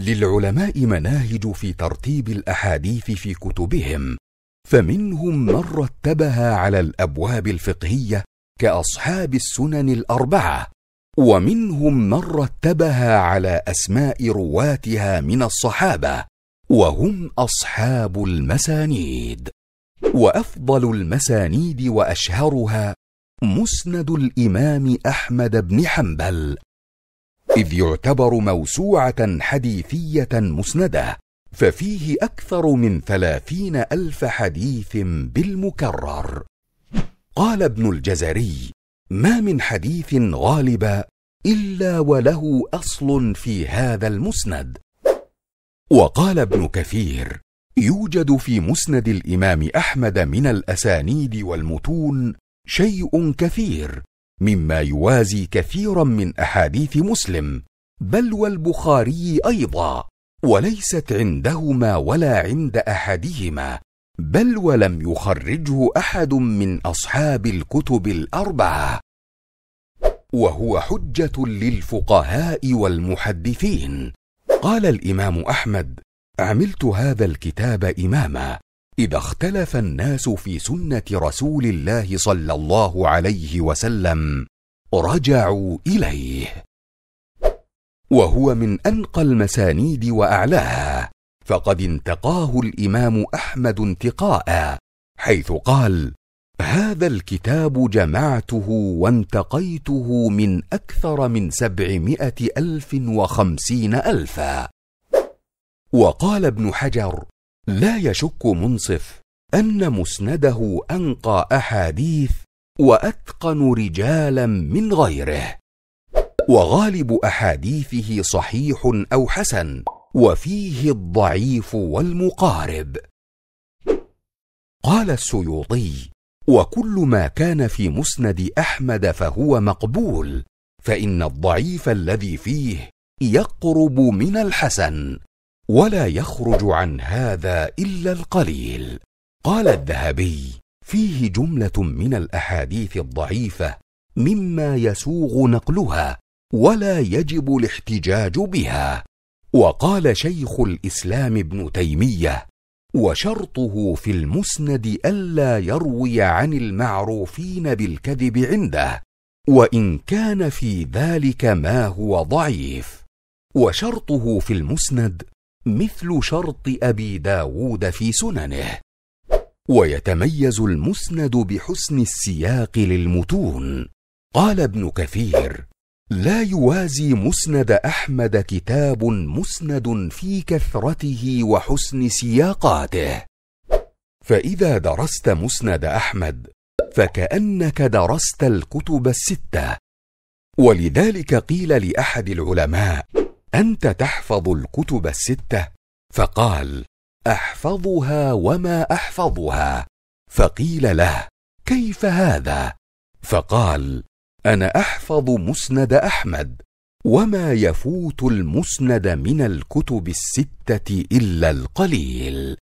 للعلماء مناهج في ترتيب الاحاديث في كتبهم فمنهم من رتبها على الابواب الفقهيه كاصحاب السنن الاربعه ومنهم من رتبها على اسماء رواتها من الصحابه وهم اصحاب المسانيد وافضل المسانيد واشهرها مسند الامام احمد بن حنبل إذ يعتبر موسوعة حديثية مسندة ففيه أكثر من ثلاثين ألف حديث بالمكرر قال ابن الجزري ما من حديث غالب إلا وله أصل في هذا المسند وقال ابن كثير يوجد في مسند الإمام أحمد من الأسانيد والمتون شيء كثير مما يوازي كثيرا من احاديث مسلم بل والبخاري ايضا وليست عندهما ولا عند احدهما بل ولم يخرجه احد من اصحاب الكتب الاربعه وهو حجه للفقهاء والمحدثين قال الامام احمد عملت هذا الكتاب اماما اذا اختلف الناس في سنه رسول الله صلى الله عليه وسلم رجعوا اليه وهو من انقى المسانيد واعلاها فقد انتقاه الامام احمد انتقاء حيث قال هذا الكتاب جمعته وانتقيته من اكثر من سبعمائه الف وخمسين الفا وقال ابن حجر لا يشك منصف ان مسنده انقى احاديث واتقن رجالا من غيره وغالب احاديثه صحيح او حسن وفيه الضعيف والمقارب قال السيوطي وكل ما كان في مسند احمد فهو مقبول فان الضعيف الذي فيه يقرب من الحسن ولا يخرج عن هذا الا القليل قال الذهبي فيه جمله من الاحاديث الضعيفه مما يسوغ نقلها ولا يجب الاحتجاج بها وقال شيخ الاسلام ابن تيميه وشرطه في المسند الا يروي عن المعروفين بالكذب عنده وان كان في ذلك ما هو ضعيف وشرطه في المسند مثل شرط أبي داود في سننه ويتميز المسند بحسن السياق للمتون قال ابن كثير لا يوازي مسند احمد كتاب مسند في كثرته وحسن سياقاته فاذا درست مسند احمد فكانك درست الكتب السته ولذلك قيل لاحد العلماء انت تحفظ الكتب السته فقال احفظها وما احفظها فقيل له كيف هذا فقال انا احفظ مسند احمد وما يفوت المسند من الكتب السته الا القليل